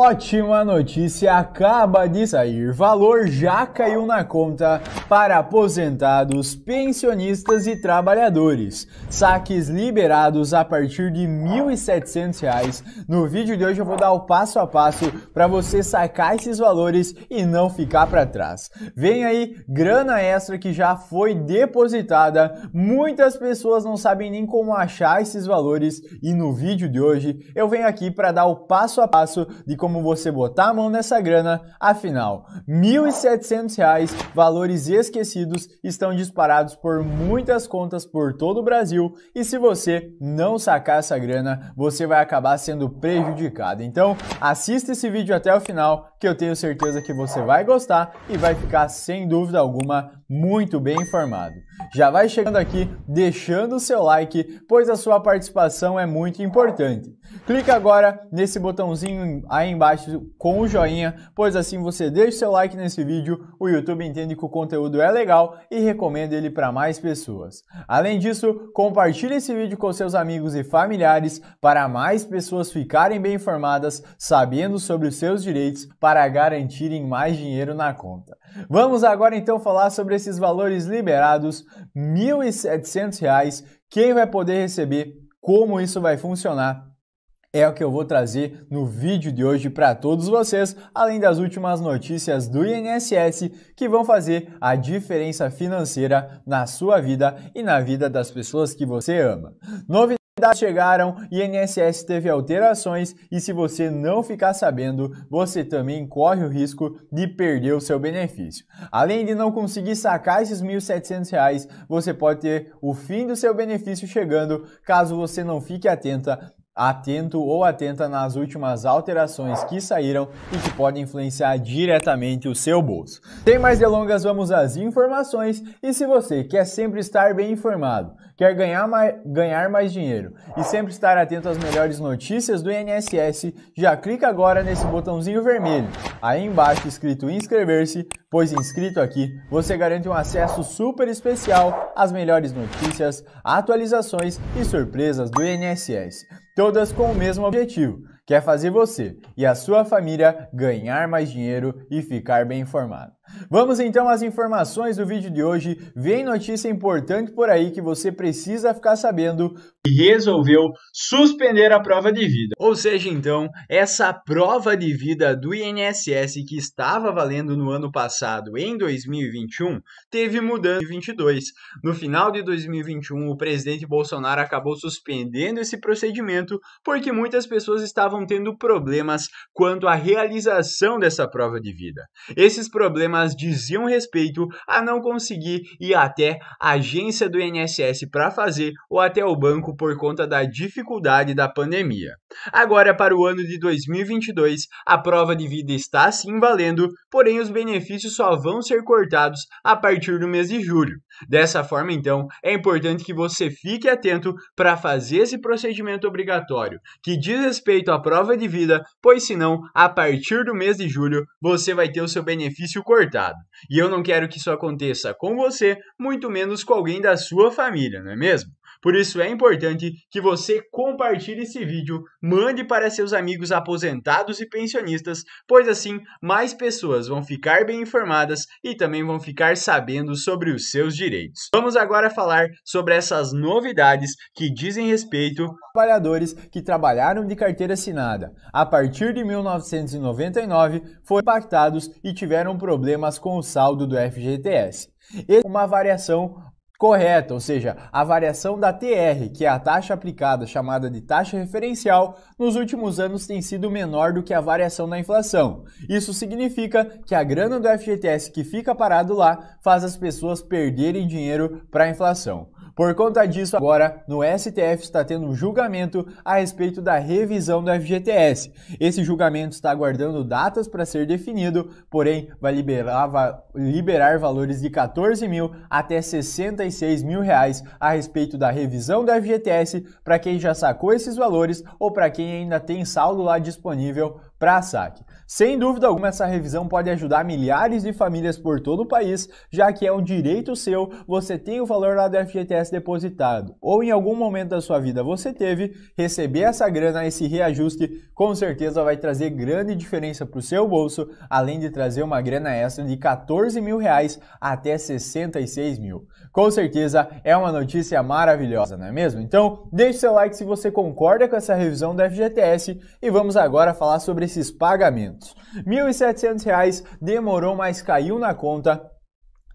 Ótima notícia acaba de sair. Valor já caiu na conta para aposentados, pensionistas e trabalhadores. Saques liberados a partir de R$ 1.700. No vídeo de hoje eu vou dar o passo a passo para você sacar esses valores e não ficar para trás. Vem aí grana extra que já foi depositada. Muitas pessoas não sabem nem como achar esses valores e no vídeo de hoje eu venho aqui para dar o passo a passo de como como você botar a mão nessa grana, afinal, R$ 1.700, valores esquecidos, estão disparados por muitas contas por todo o Brasil e se você não sacar essa grana, você vai acabar sendo prejudicado. Então, assista esse vídeo até o final, que eu tenho certeza que você vai gostar e vai ficar sem dúvida alguma muito bem informado. Já vai chegando aqui, deixando o seu like, pois a sua participação é muito importante. Clica agora nesse botãozinho aí embaixo com o joinha, pois assim você deixa seu like nesse vídeo, o YouTube entende que o conteúdo é legal e recomenda ele para mais pessoas. Além disso, compartilhe esse vídeo com seus amigos e familiares para mais pessoas ficarem bem informadas, sabendo sobre os seus direitos para garantirem mais dinheiro na conta. Vamos agora então falar sobre esses valores liberados, R$ 1.700, quem vai poder receber, como isso vai funcionar é o que eu vou trazer no vídeo de hoje para todos vocês, além das últimas notícias do INSS que vão fazer a diferença financeira na sua vida e na vida das pessoas que você ama. novidades chegaram, INSS teve alterações e se você não ficar sabendo, você também corre o risco de perder o seu benefício. Além de não conseguir sacar esses R$ 1.700, você pode ter o fim do seu benefício chegando caso você não fique atenta atento ou atenta nas últimas alterações que saíram e que podem influenciar diretamente o seu bolso. Sem mais delongas, vamos às informações e se você quer sempre estar bem informado, quer ganhar mais, ganhar mais dinheiro e sempre estar atento às melhores notícias do INSS, já clica agora nesse botãozinho vermelho, aí embaixo escrito inscrever-se, pois inscrito aqui você garante um acesso super especial às melhores notícias, atualizações e surpresas do INSS todas com o mesmo objetivo, que é fazer você e a sua família ganhar mais dinheiro e ficar bem informado. Vamos então às informações do vídeo de hoje. Vem notícia importante por aí que você precisa ficar sabendo. E resolveu suspender a prova de vida. Ou seja, então, essa prova de vida do INSS que estava valendo no ano passado, em 2021, teve mudança em 2022. No final de 2021, o presidente Bolsonaro acabou suspendendo esse procedimento porque muitas pessoas estavam tendo problemas quanto à realização dessa prova de vida. Esses problemas mas diziam respeito a não conseguir ir até a agência do INSS para fazer ou até o banco por conta da dificuldade da pandemia. Agora, para o ano de 2022, a prova de vida está sim valendo, porém os benefícios só vão ser cortados a partir do mês de julho. Dessa forma, então, é importante que você fique atento para fazer esse procedimento obrigatório, que diz respeito à prova de vida, pois senão, a partir do mês de julho, você vai ter o seu benefício cortado cortado. E eu não quero que isso aconteça com você, muito menos com alguém da sua família, não é mesmo? Por isso é importante que você compartilhe esse vídeo, mande para seus amigos aposentados e pensionistas, pois assim mais pessoas vão ficar bem informadas e também vão ficar sabendo sobre os seus direitos. Vamos agora falar sobre essas novidades que dizem respeito aos trabalhadores que trabalharam de carteira assinada. A partir de 1999 foram impactados e tiveram problemas com o saldo do FGTS. Uma variação correta, ou seja, a variação da TR, que é a taxa aplicada chamada de taxa referencial, nos últimos anos tem sido menor do que a variação da inflação. Isso significa que a grana do FGTS que fica parado lá faz as pessoas perderem dinheiro para a inflação. Por conta disso, agora no STF está tendo um julgamento a respeito da revisão do FGTS. Esse julgamento está aguardando datas para ser definido, porém vai liberar, vai liberar valores de 14 mil até 66 mil reais a respeito da revisão do FGTS para quem já sacou esses valores ou para quem ainda tem saldo lá disponível para saque. Sem dúvida alguma, essa revisão pode ajudar milhares de famílias por todo o país, já que é um direito seu, você tem o valor lá do FGTS depositado, ou em algum momento da sua vida você teve, receber essa grana, esse reajuste, com certeza vai trazer grande diferença para o seu bolso, além de trazer uma grana extra de 14 mil reais até 66 mil. Com certeza é uma notícia maravilhosa, não é mesmo? Então, deixe seu like se você concorda com essa revisão do FGTS e vamos agora falar sobre esses pagamentos investimentos. R$ 1.700 demorou, mas caiu na conta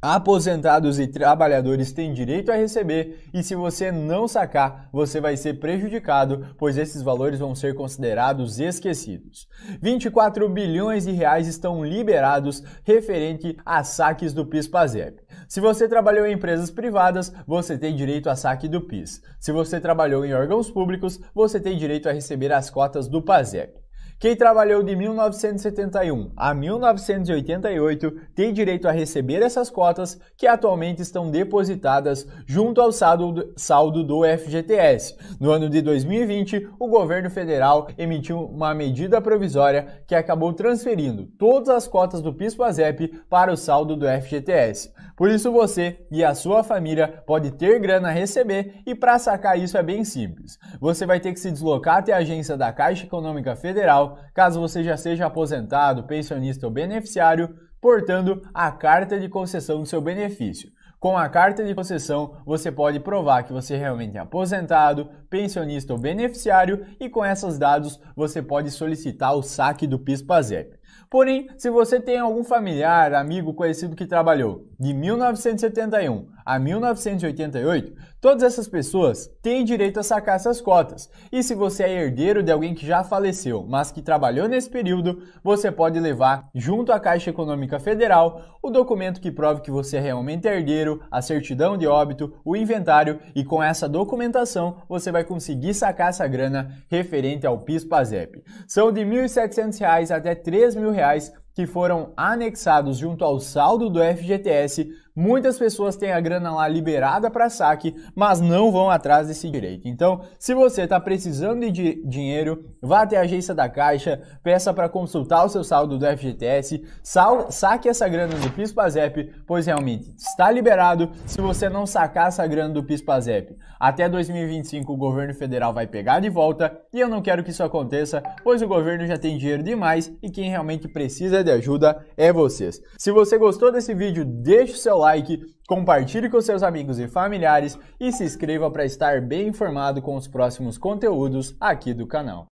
Aposentados e trabalhadores têm direito a receber e se você não sacar, você vai ser prejudicado, pois esses valores vão ser considerados esquecidos. 24 bilhões de reais estão liberados referente a saques do PIS/PASEP. Se você trabalhou em empresas privadas, você tem direito a saque do PIS. Se você trabalhou em órgãos públicos, você tem direito a receber as cotas do PASEP. Quem trabalhou de 1971 a 1988 tem direito a receber essas cotas que atualmente estão depositadas junto ao saldo do FGTS. No ano de 2020, o governo federal emitiu uma medida provisória que acabou transferindo todas as cotas do PIS/PASEP para o saldo do FGTS. Por isso você e a sua família pode ter grana a receber e para sacar isso é bem simples. Você vai ter que se deslocar até a agência da Caixa Econômica Federal caso você já seja aposentado, pensionista ou beneficiário, portando a carta de concessão do seu benefício. Com a carta de concessão, você pode provar que você é realmente é aposentado, pensionista ou beneficiário e com esses dados você pode solicitar o saque do PIS/PASEP. Porém, se você tem algum familiar, amigo, conhecido que trabalhou de 1971 a 1988, todas essas pessoas têm direito a sacar essas cotas. E se você é herdeiro de alguém que já faleceu, mas que trabalhou nesse período, você pode levar junto à Caixa Econômica Federal o documento que prove que você é realmente herdeiro, a certidão de óbito, o inventário e com essa documentação você vai conseguir sacar essa grana referente ao PIS/PASEP. São de R$ 1.700 até R$ 3.000 que foram anexados junto ao saldo do FGTS Muitas pessoas têm a grana lá liberada para saque, mas não vão atrás desse direito. Então, se você está precisando de dinheiro, vá até a agência da Caixa, peça para consultar o seu saldo do FGTS, sal, saque essa grana do PIS/PASEP, pois realmente está liberado se você não sacar essa grana do PIS/PASEP. Até 2025 o governo federal vai pegar de volta e eu não quero que isso aconteça, pois o governo já tem dinheiro demais e quem realmente precisa de ajuda é vocês. Se você gostou desse vídeo, deixe o seu like, compartilhe com seus amigos e familiares e se inscreva para estar bem informado com os próximos conteúdos aqui do canal.